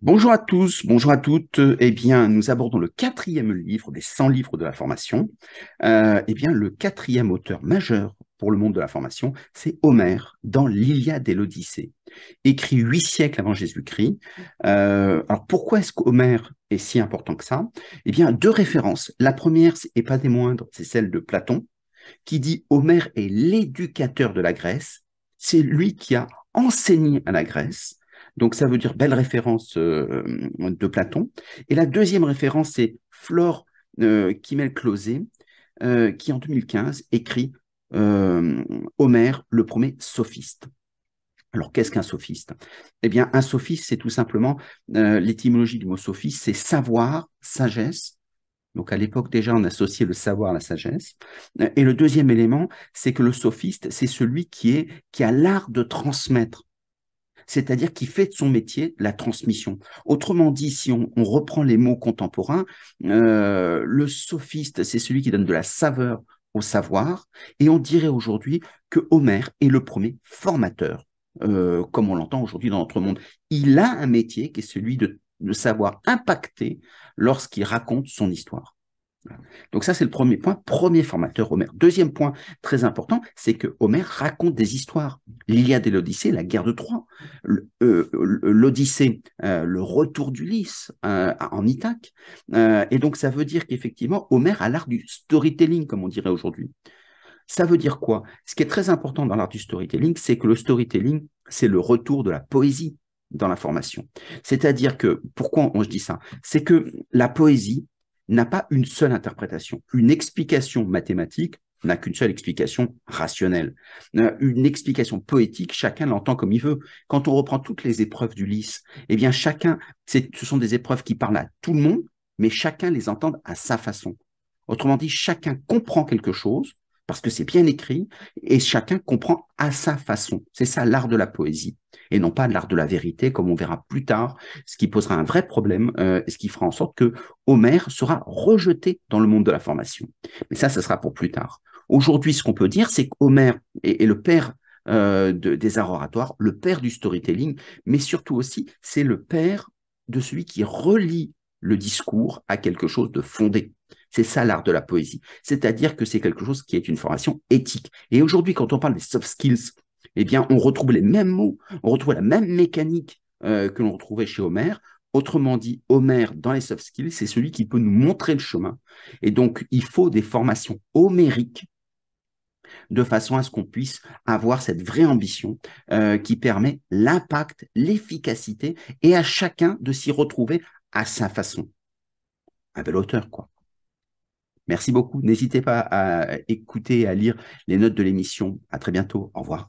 Bonjour à tous, bonjour à toutes. Eh bien, nous abordons le quatrième livre des 100 livres de la formation. Euh, eh bien, le quatrième auteur majeur pour le monde de la formation, c'est Homère dans l'Iliade et l'Odyssée, écrit huit siècles avant Jésus-Christ. Euh, alors, pourquoi est-ce qu'Homère est si important que ça Eh bien, deux références. La première, et pas des moindres, c'est celle de Platon, qui dit Homère est l'éducateur de la Grèce. C'est lui qui a enseigné à la Grèce donc ça veut dire belle référence euh, de Platon. Et la deuxième référence, c'est Flore euh, kimel kimmel euh, qui en 2015 écrit Homère, le premier sophiste. Alors qu'est-ce qu'un sophiste Eh bien, un sophiste, c'est tout simplement l'étymologie du mot sophiste, c'est savoir, sagesse. Donc à l'époque déjà, on associait le savoir à la sagesse. Et le deuxième élément, c'est que le sophiste, c'est celui qui est qui a l'art de transmettre c'est-à-dire qui fait de son métier la transmission. Autrement dit, si on, reprend les mots contemporains, euh, le sophiste, c'est celui qui donne de la saveur au savoir, et on dirait aujourd'hui que Homer est le premier formateur, euh, comme on l'entend aujourd'hui dans notre monde. Il a un métier qui est celui de savoir impacter lorsqu'il raconte son histoire. Donc ça, c'est le premier point, premier formateur Homère. Deuxième point très important, c'est que Homère raconte des histoires. L'Iliade et l'Odyssée, la guerre de Troie, euh, l'Odyssée, euh, le retour d'Ulysse euh, en Ithaque. et donc ça veut dire qu'effectivement, Homère a l'art du storytelling, comme on dirait aujourd'hui. Ça veut dire quoi Ce qui est très important dans l'art du storytelling, c'est que le storytelling, c'est le retour de la poésie dans la formation. C'est-à-dire que, pourquoi on, je dis ça C'est que la poésie, n'a pas une seule interprétation. Une explication mathématique n'a qu'une seule explication rationnelle. Euh, une explication poétique, chacun l'entend comme il veut. Quand on reprend toutes les épreuves du lys eh bien chacun, ce sont des épreuves qui parlent à tout le monde, mais chacun les entend à sa façon. Autrement dit, chacun comprend quelque chose, parce que c'est bien écrit et chacun comprend à sa façon. C'est ça l'art de la poésie et non pas l'art de la vérité, comme on verra plus tard, ce qui posera un vrai problème, euh, et ce qui fera en sorte que Homer sera rejeté dans le monde de la formation. Mais ça, ça sera pour plus tard. Aujourd'hui, ce qu'on peut dire, c'est qu'Homère est, le père euh, des arts oratoires, le père du storytelling, mais surtout aussi, c'est le père de celui qui relie le discours à quelque chose de fondé. C'est ça l'art de la poésie. C'est-à-dire que c'est quelque chose qui est une formation éthique. Et aujourd'hui, quand on parle des soft skills, eh bien, on retrouve les mêmes mots, on retrouve la même mécanique euh, que l'on retrouvait chez Homère. Autrement dit, Homère, dans les soft skills, c'est celui qui peut nous montrer le chemin. Et donc, il faut des formations homériques de façon à ce qu'on puisse avoir cette vraie ambition euh, qui permet l'impact, l'efficacité et à chacun de s'y retrouver à sa façon. Un bel auteur, quoi. Merci beaucoup. N'hésitez pas à écouter, et à lire les notes de l'émission. À très bientôt. Au revoir.